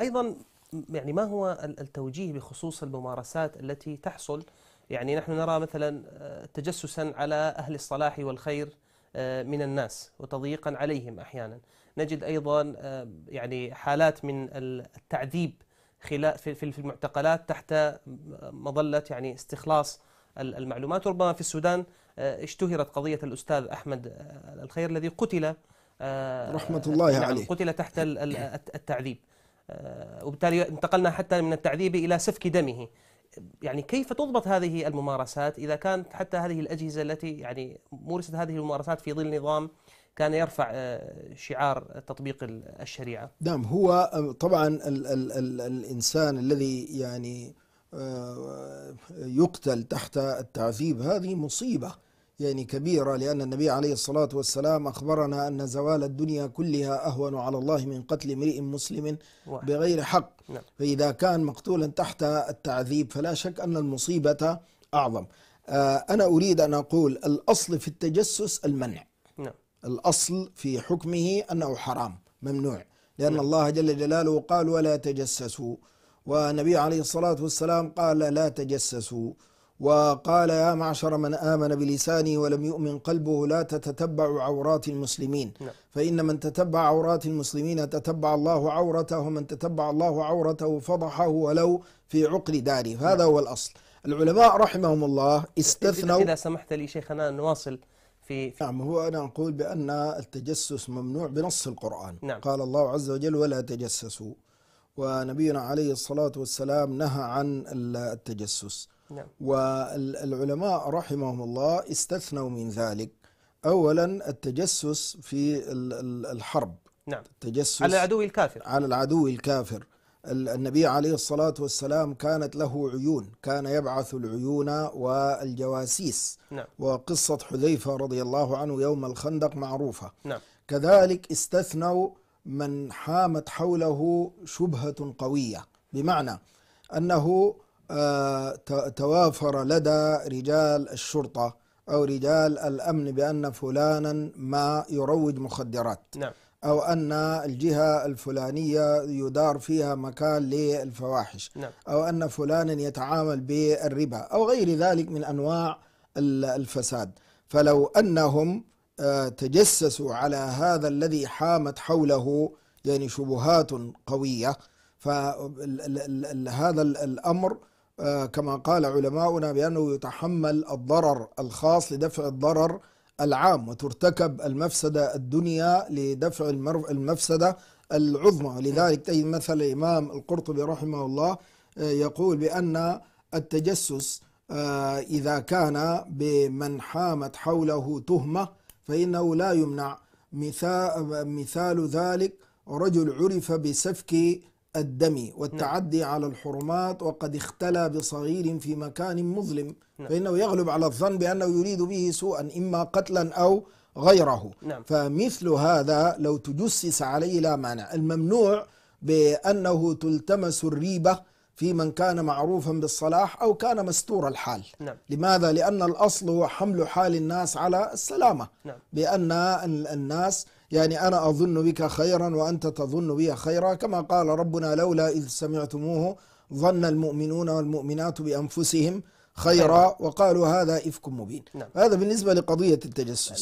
ايضا يعني ما هو التوجيه بخصوص الممارسات التي تحصل يعني نحن نرى مثلا آه، تجسسا على اهل الصلاح والخير آه، من الناس وتضييقا عليهم احيانا نجد ايضا آه، يعني حالات من التعذيب في المعتقلات تحت مظله يعني استخلاص المعلومات ربما في السودان اشتهرت قضيه الاستاذ احمد الخير الذي قتل رحمه الله نعم، عليه قتل تحت التعذيب آه، وبالتالي انتقلنا حتى من التعذيب إلى سفك دمه يعني كيف تضبط هذه الممارسات إذا كانت حتى هذه الأجهزة التي يعني مورست هذه الممارسات في ظل نظام كان يرفع آه، شعار تطبيق الشريعة نعم هو آه، طبعا ال ال ال الإنسان الذي يعني يقتل تحت التعذيب هذه مصيبة يعني كبيرة لأن النبي عليه الصلاة والسلام أخبرنا أن زوال الدنيا كلها أهون على الله من قتل امرئ مسلم بغير حق نعم. فإذا كان مقتولا تحت التعذيب فلا شك أن المصيبة أعظم آه، أنا أريد أن أقول الأصل في التجسس المنع نعم. الأصل في حكمه أنه حرام ممنوع لأن نعم. الله جل جلاله قال ولا تجسسوا والنبي عليه الصلاة والسلام قال لا تجسسوا وقال يا معشر من آمن بلسانه ولم يؤمن قلبه لا تتتبع عورات المسلمين نعم. فإن من تتبع عورات المسلمين تتبع الله عورته ومن تتبع الله عورته فضحه ولو في عقر داره هذا نعم. هو الأصل العلماء رحمهم الله استثنوا إذا سمحت لي شيخنا نواصل في, في نعم هو أنا أقول بأن التجسس ممنوع بنص القرآن نعم قال الله عز وجل ولا تجسسوا ونبينا عليه الصلاة والسلام نهى عن التجسس نعم. والعلماء رحمهم الله استثنوا من ذلك أولا التجسس في الحرب نعم. التجسس على العدو الكافر على العدو الكافر النبي عليه الصلاة والسلام كانت له عيون كان يبعث العيون والجواسيس نعم. وقصة حذيفة رضي الله عنه يوم الخندق معروفة نعم. كذلك استثنوا من حامت حوله شبهة قوية بمعنى أنه آه، توافر لدى رجال الشرطة أو رجال الأمن بأن فلانا ما يروج مخدرات نعم. أو أن الجهة الفلانية يدار فيها مكان للفواحش نعم. أو أن فلانا يتعامل بالربا أو غير ذلك من أنواع الفساد فلو أنهم آه، تجسسوا على هذا الذي حامت حوله يعني شبهات قوية فهذا الأمر آه، كما قال علماؤنا بأنه يتحمل الضرر الخاص لدفع الضرر العام وترتكب المفسدة الدنيا لدفع المفسدة العظمى لذلك تجد مثلا الإمام القرطبي رحمه الله آه، يقول بأن التجسس آه، إذا كان بمن حامت حوله تهمة فإنه لا يمنع مثال ذلك رجل عرف بسفك الدم والتعدي نعم. على الحرمات وقد اختلى بصغير في مكان مظلم نعم. فإنه يغلب على الظن بأنه يريد به سوءا إما قتلا أو غيره نعم. فمثل هذا لو تجسس عليه لا مانع الممنوع بأنه تلتمس الريبة في من كان معروفا بالصلاح أو كان مستور الحال نعم. لماذا؟ لأن الأصل هو حمل حال الناس على السلامة نعم. بأن الناس يعني أنا أظن بك خيرا وأنت تظن بي خيرا كما قال ربنا لولا إذ سمعتموه ظن المؤمنون والمؤمنات بأنفسهم خيرا وقالوا هذا إفك مبين نعم. هذا بالنسبة لقضية التجسس